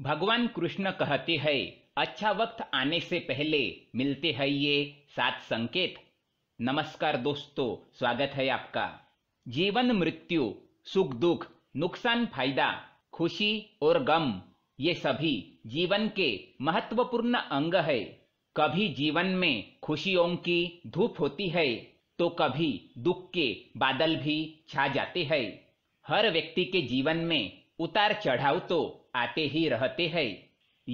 भगवान कृष्ण कहते हैं अच्छा वक्त आने से पहले मिलते हैं ये सात संकेत नमस्कार दोस्तों स्वागत है आपका जीवन मृत्यु सुख दुख नुकसान फायदा खुशी और गम ये सभी जीवन के महत्वपूर्ण अंग है कभी जीवन में खुशियों की धूप होती है तो कभी दुख के बादल भी छा जाते हैं हर व्यक्ति के जीवन में उतार चढ़ाव तो आते ही रहते हैं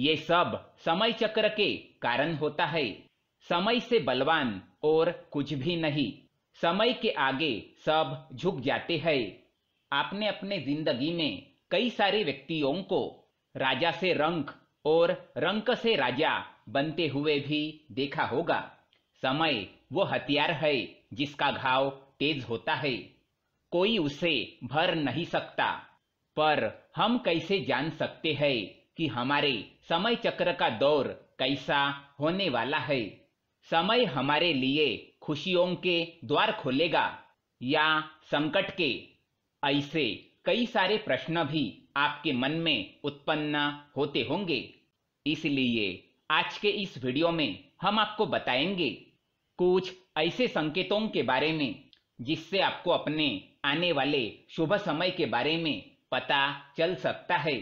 ये सब समय चक्र के कारण होता है समय से बलवान और कुछ भी नहीं समय के आगे सब झुक जाते हैं आपने अपने जिंदगी में कई सारे व्यक्तियों को राजा से रंक और रंक से राजा बनते हुए भी देखा होगा समय वो हथियार है जिसका घाव तेज होता है कोई उसे भर नहीं सकता पर हम कैसे जान सकते हैं कि हमारे समय चक्र का दौर कैसा होने वाला है समय हमारे लिए खुशियों के द्वार खोलेगा या संकट के ऐसे कई सारे प्रश्न भी आपके मन में उत्पन्न होते होंगे इसलिए आज के इस वीडियो में हम आपको बताएंगे कुछ ऐसे संकेतों के बारे में जिससे आपको अपने आने वाले शुभ समय के बारे में पता चल सकता है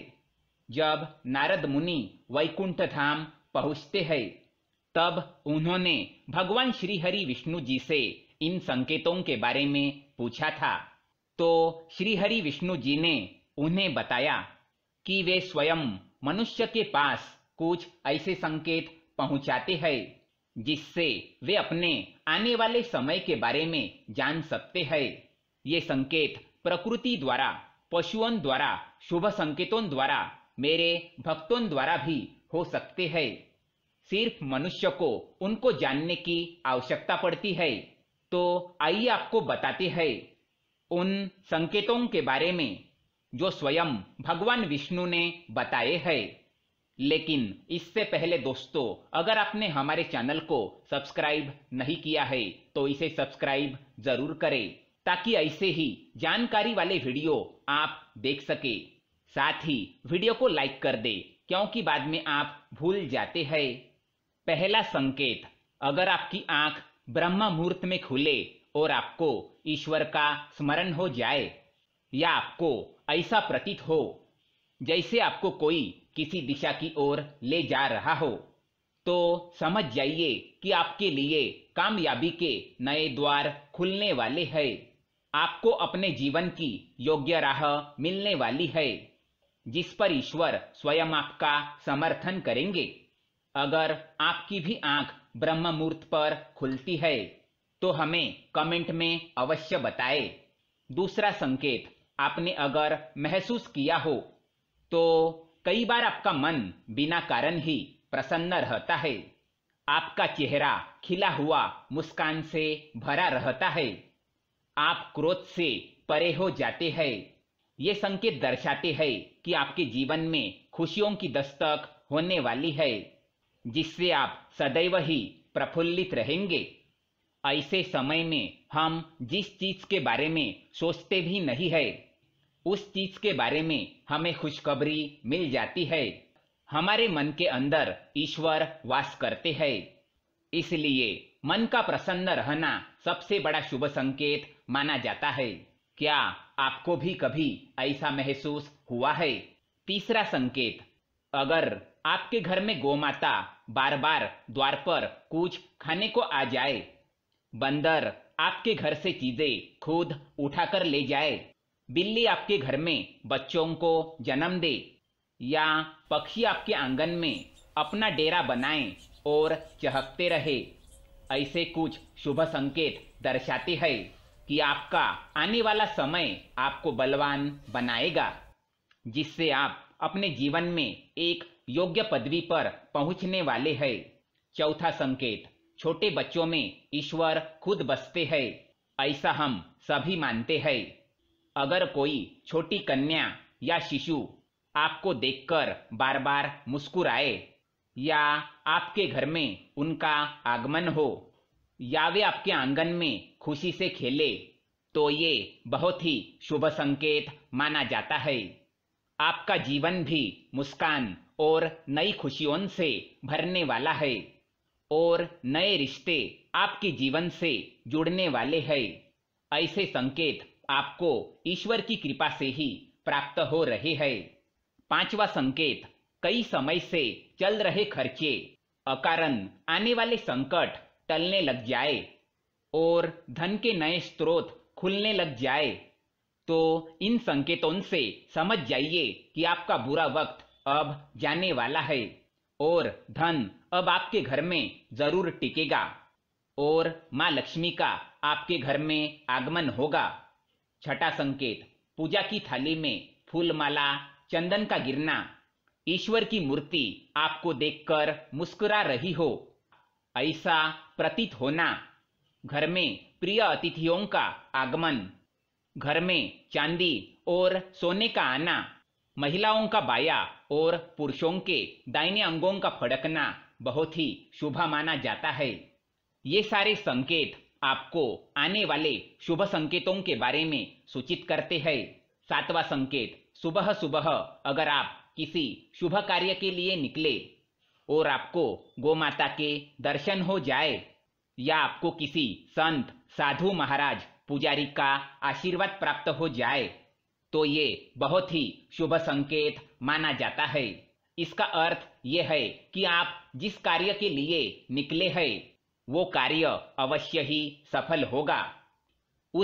जब नारद मुनि वैकुंठ धाम पहुंचते हैं तब उन्होंने भगवान श्री हरि विष्णु जी से इन संकेतों के बारे में पूछा था तो श्री हरि विष्णु जी ने उन्हें बताया कि वे स्वयं मनुष्य के पास कुछ ऐसे संकेत पहुंचाते हैं जिससे वे अपने आने वाले समय के बारे में जान सकते हैं ये संकेत प्रकृति द्वारा पशुओं द्वारा शुभ संकेतों द्वारा मेरे भक्तों द्वारा भी हो सकते हैं सिर्फ मनुष्य को उनको जानने की आवश्यकता पड़ती है तो आइए आपको बताते हैं उन संकेतों के बारे में जो स्वयं भगवान विष्णु ने बताए हैं लेकिन इससे पहले दोस्तों अगर आपने हमारे चैनल को सब्सक्राइब नहीं किया है तो इसे सब्सक्राइब जरूर करें ताकि ऐसे ही जानकारी वाले वीडियो आप देख सके साथ ही वीडियो को लाइक कर दे क्योंकि बाद में आप भूल जाते हैं पहला संकेत अगर आपकी आंख ब्रह्म मुहूर्त में खुले और आपको ईश्वर का स्मरण हो जाए या आपको ऐसा प्रतीत हो जैसे आपको कोई किसी दिशा की ओर ले जा रहा हो तो समझ जाइए कि आपके लिए कामयाबी के नए द्वार खुलने वाले हैं आपको अपने जीवन की योग्य राह मिलने वाली है जिस पर ईश्वर स्वयं आपका समर्थन करेंगे अगर आपकी भी आंख ब्रह्म मुहूर्त पर खुलती है तो हमें कमेंट में अवश्य बताएं। दूसरा संकेत आपने अगर महसूस किया हो तो कई बार आपका मन बिना कारण ही प्रसन्न रहता है आपका चेहरा खिला हुआ मुस्कान से भरा रहता है आप क्रोध से परे हो जाते हैं ये संकेत दर्शाते हैं कि आपके जीवन में खुशियों की दस्तक होने वाली है जिससे आप सदैव ही प्रफुल्लित रहेंगे ऐसे समय में हम जिस चीज के बारे में सोचते भी नहीं है उस चीज के बारे में हमें खुशखबरी मिल जाती है हमारे मन के अंदर ईश्वर वास करते हैं इसलिए मन का प्रसन्न रहना सबसे बड़ा शुभ संकेत माना जाता है क्या आपको भी कभी ऐसा महसूस हुआ है तीसरा संकेत अगर आपके घर में गोमाता बार बार द्वार पर कुछ खाने को आ जाए बंदर आपके घर से चीजें खुद उठाकर ले जाए बिल्ली आपके घर में बच्चों को जन्म दे या पक्षी आपके आंगन में अपना डेरा बनाए और चहकते रहे ऐसे कुछ शुभ संकेत दर्शाते हैं कि आपका आने वाला समय आपको बलवान बनाएगा जिससे आप अपने जीवन में एक योग्य पदवी पर पहुंचने वाले हैं चौथा संकेत छोटे बच्चों में ईश्वर खुद बसते हैं ऐसा हम सभी मानते हैं अगर कोई छोटी कन्या या शिशु आपको देखकर बार बार मुस्कुराए या आपके घर में उनका आगमन हो या वे आपके आंगन में खुशी से खेले तो ये बहुत ही शुभ संकेत माना जाता है आपका जीवन भी मुस्कान और नई खुशियों से भरने वाला है और नए रिश्ते आपके जीवन से जुड़ने वाले हैं ऐसे संकेत आपको ईश्वर की कृपा से ही प्राप्त हो रहे हैं पांचवा संकेत कई समय से चल रहे खर्चे अकारण आने वाले संकट टलने लग जाए और धन के नए स्रोत खुलने लग जाए तो इन संकेतों से समझ जाइए कि आपका बुरा वक्त अब जाने वाला है और धन अब आपके घर में जरूर टिकेगा और माँ लक्ष्मी का आपके घर में आगमन होगा छठा संकेत पूजा की थाली में फूलमाला चंदन का गिरना ईश्वर की मूर्ति आपको देखकर मुस्कुरा रही हो ऐसा प्रतीत होना घर में प्रिय अतिथियों का आगमन घर में चांदी और सोने का आना महिलाओं का बाया और पुरुषों के दाहिने अंगों का फड़कना बहुत ही शुभ माना जाता है ये सारे संकेत आपको आने वाले शुभ संकेतों के बारे में सूचित करते हैं सातवां संकेत सुबह सुबह अगर आप किसी शुभ कार्य के लिए निकले और आपको गोमाता के दर्शन हो जाए या आपको किसी संत साधु महाराज पुजारी का आशीर्वाद प्राप्त हो जाए तो ये बहुत ही शुभ संकेत माना जाता है इसका अर्थ ये है कि आप जिस कार्य के लिए निकले हैं वो कार्य अवश्य ही सफल होगा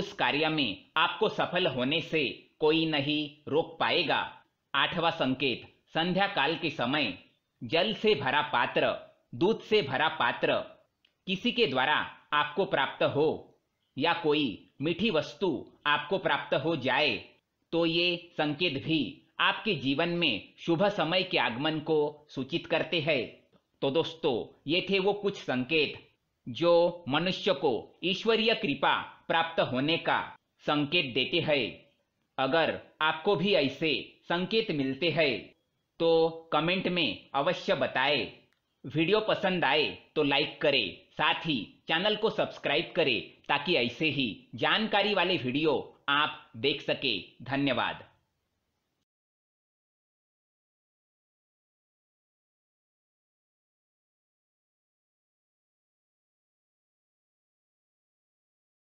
उस कार्य में आपको सफल होने से कोई नहीं रोक पाएगा आठवां संकेत संध्या काल के समय जल से भरा पात्र दूध से भरा पात्र किसी के द्वारा आपको प्राप्त हो या कोई मीठी वस्तु आपको प्राप्त हो जाए तो ये संकेत भी आपके जीवन में शुभ समय के आगमन को सूचित करते हैं तो दोस्तों ये थे वो कुछ संकेत जो मनुष्य को ईश्वरीय कृपा प्राप्त होने का संकेत देते हैं अगर आपको भी ऐसे संकेत मिलते हैं तो कमेंट में अवश्य बताएं वीडियो पसंद आए तो लाइक करें साथ ही चैनल को सब्सक्राइब करें ताकि ऐसे ही जानकारी वाले वीडियो आप देख सके धन्यवाद